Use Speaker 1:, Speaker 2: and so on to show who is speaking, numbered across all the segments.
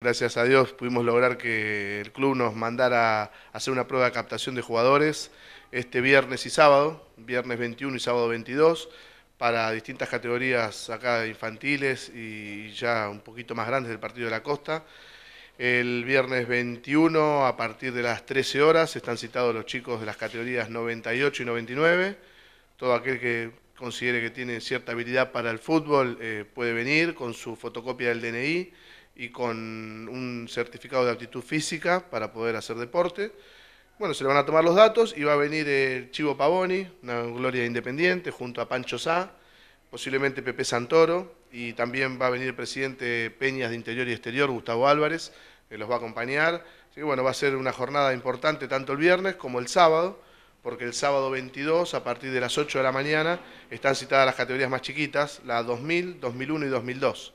Speaker 1: Gracias a Dios pudimos lograr que el club nos mandara a hacer una prueba de captación de jugadores este viernes y sábado, viernes 21 y sábado 22, para distintas categorías acá infantiles y ya un poquito más grandes del Partido de la Costa. El viernes 21 a partir de las 13 horas están citados los chicos de las categorías 98 y 99. Todo aquel que considere que tiene cierta habilidad para el fútbol eh, puede venir con su fotocopia del DNI y con un certificado de aptitud física para poder hacer deporte. Bueno, se le van a tomar los datos y va a venir Chivo Pavoni, una gloria independiente, junto a Pancho Sá, posiblemente Pepe Santoro, y también va a venir el presidente Peñas de Interior y Exterior, Gustavo Álvarez, que los va a acompañar. Así que bueno, va a ser una jornada importante tanto el viernes como el sábado, porque el sábado 22, a partir de las 8 de la mañana, están citadas las categorías más chiquitas, la 2000, 2001 y 2002.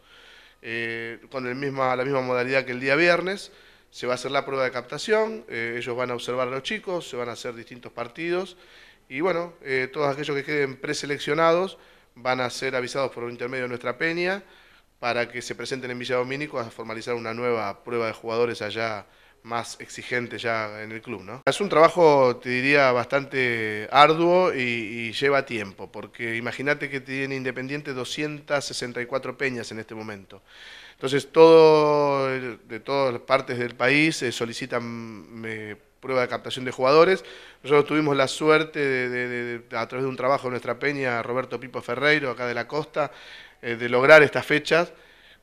Speaker 1: Eh, con la misma modalidad que el día viernes. Se va a hacer la prueba de captación, eh, ellos van a observar a los chicos, se van a hacer distintos partidos y bueno, eh, todos aquellos que queden preseleccionados van a ser avisados por intermedio de nuestra peña para que se presenten en Villa Domínico a formalizar una nueva prueba de jugadores allá más exigente ya en el club. ¿no? Es un trabajo, te diría, bastante arduo y, lleva tiempo, porque imagínate que tiene Independiente 264 peñas en este momento. Entonces, todo, de todas las partes del país eh, solicitan mm, eh, prueba de captación de jugadores. Nosotros tuvimos la suerte, de, a través de un trabajo de nuestra peña, Roberto Pipo Ferreiro, acá de la costa, eh, de lograr estas fechas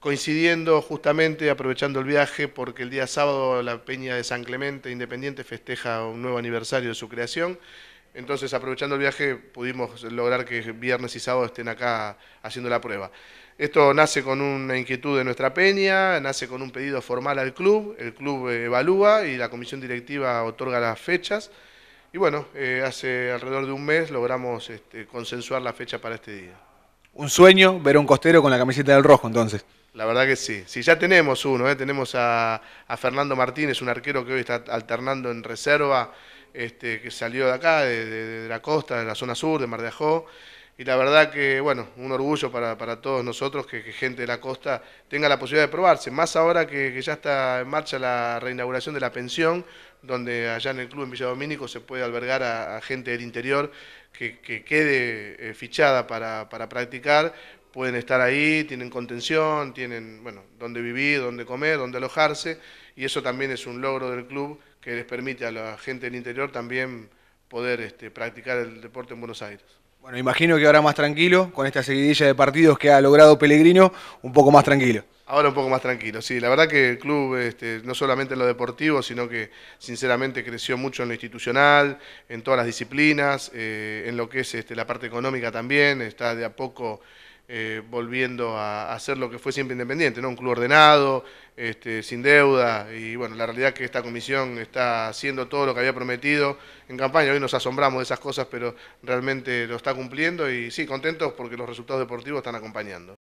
Speaker 1: coincidiendo justamente, aprovechando el viaje, porque el día sábado la Peña de San Clemente Independiente festeja un nuevo aniversario de su creación. Entonces, aprovechando el viaje, pudimos lograr que viernes y sábado estén acá haciendo la prueba. Esto nace con una inquietud de nuestra peña, nace con un pedido formal al club, el club evalúa y la comisión directiva otorga las fechas. Y bueno, eh, hace alrededor de un mes logramos este, consensuar la fecha para este día.
Speaker 2: Un sueño ver un costero con la camiseta del rojo entonces.
Speaker 1: La verdad que sí. Si ya tenemos uno, ¿eh? tenemos a, Fernando Martínez, un arquero que hoy está alternando en reserva, este, que salió de acá, de, la costa, de la zona sur, de Mar de Ajó. Y la verdad que, bueno, un orgullo para, todos nosotros que, gente de la costa tenga la posibilidad de probarse. Más ahora que, ya está en marcha la reinauguración de la pensión, donde allá en el club en Villa Domínico se puede albergar a, gente del interior que, quede eh, fichada para, para practicar, pueden estar ahí, tienen contención, tienen, bueno, dónde vivir, dónde comer, dónde alojarse, y eso también es un logro del club que les permite a la gente del interior también poder este, practicar el deporte en Buenos Aires.
Speaker 2: Bueno, imagino que ahora más tranquilo, con esta seguidilla de partidos que ha logrado Pellegrino, un poco más tranquilo.
Speaker 1: Ahora un poco más tranquilo, sí. La verdad que el club, este, no solamente en lo deportivo, sino que sinceramente creció mucho en lo institucional, en todas las disciplinas, eh, en lo que es este, la parte económica también, está de a poco eh, volviendo a hacer lo que fue siempre independiente, ¿no? Un club ordenado, este, sin deuda, y bueno, la realidad es que esta comisión está haciendo todo lo que había prometido en campaña. Hoy nos asombramos de esas cosas, pero realmente lo está cumpliendo y sí, contentos porque los resultados deportivos
Speaker 2: están acompañando.